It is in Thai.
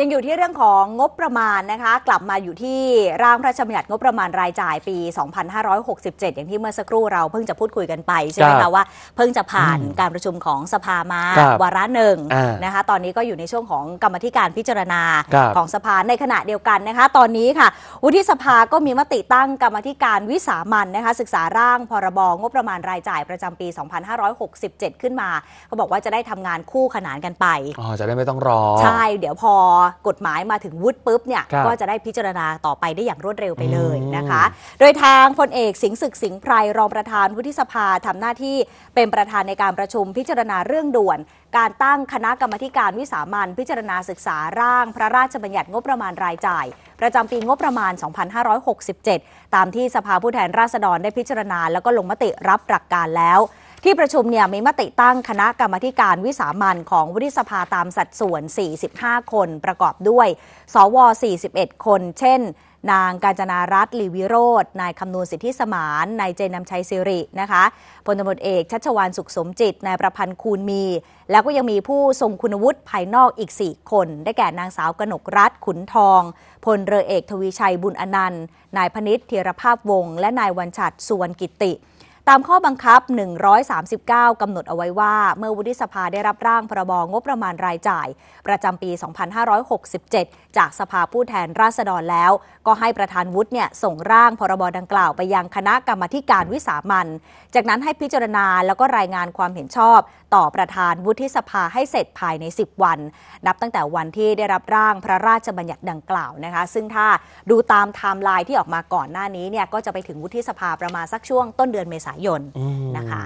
ยังอยู่ที่เรื่องของงบประมาณนะคะกลับมาอยู่ที่ร่างพระราชบัญญัติงบประมาณรายจ่าย ปี 2567 อย่างที่เมื่อสักครู่เราเพิ่งจะพูดคุยกันไปใช่ไหมคะว่าเพิ่งจะผ่านการประชุมของสภามาวาระหนึ่งนะคะตอนนี้ก็อยู่ในช่วงของกรรมธิการพิจารณาของสภาในขณะเดียวกันนะคะ ตอนนี้ค่ะวุฒิสภาก็มีมติตั้งกรรมธิการวิสามันนะคะศึกษาร่างพรบงบประมาณรายจ่ายประจำปี 2567 ขึ้นมาเขาบอกว่าจะได้ทำงานคู่ขนานกันไปอ๋อจะได้ไม่ต้องรอ ใช่เดี๋ยวพอกฎหมายมาถึงวุฒิปุ๊บเนี่ย ก็จะได้พิจารณาต่อไปได้อย่างรวดเร็วไปเลยนะคะ โดยทางพลเอกสิงศึกสิงห์ไพรรองประธานวุฒิสภาทำหน้าที่เป็นประธานในการประชุมพิจารณาเรื่องด่วน การตั้งคณะกรรมการวิสามันพิจารณาศึกษาร่าง พระราชบัญญัติงบประมาณรายจ่าย ประจำปีงบประมาณ 2567 ตามที่สภาผู้แทนราษฎรได้พิจารณาแล้วก็ลงมติรับหลักการแล้วที่ประชุมเนี่ยมีมติตั้งคณะกรรมการวิสามันของวุฒิสภาตามสัดส่วน 45 คนประกอบด้วยสว 41 คน เช่น นางกาญจนารัตน์ลีวิโรธนายคำนวณสิทธิสมาน นายเจนนำชัยสิรินะคะพลตำรวจเอกชัชวานสุขสมจิตนายประพันธ์คูณมี แล้วก็ยังมีผู้ทรงคุณวุฒิภายนอกอีก 4 คน ได้แก่นางสาวกนกรัฐขุนทอง พลเรือเอกทวีชัยบุญอนันต์ นายพนิษฐ์เทียรภาพวงศ์และนายวันชัดสุวรรณกิติตามข้อบังคับ 139 กำหนดเอาไว้ว่า เมื่อวุฒิสภาได้รับร่างพรบงบประมาณรายจ่าย ประจำปี 2567 จากสภาผู้แทนราษฎรแล้ว ก็ให้ประธานวุฒิเนี่ยส่งร่างพรบดังกล่าวไปยังคณะกรรมธิการวิสามัน จากนั้นให้พิจารณาแล้วก็รายงานความเห็นชอบต่อประธานวุฒิสภาให้เสร็จภายใน 10 วัน นับตั้งแต่วันที่ได้รับร่างพระราชบัญญัติดังกล่าวนะคะซึ่งถ้าดูตามไทม์ไลน์ที่ออกมาก่อนหน้านี้เนี่ยก็จะไปถึงวุฒิสภาประมาณสักช่วงต้นเดือนเมษาายนนะคะ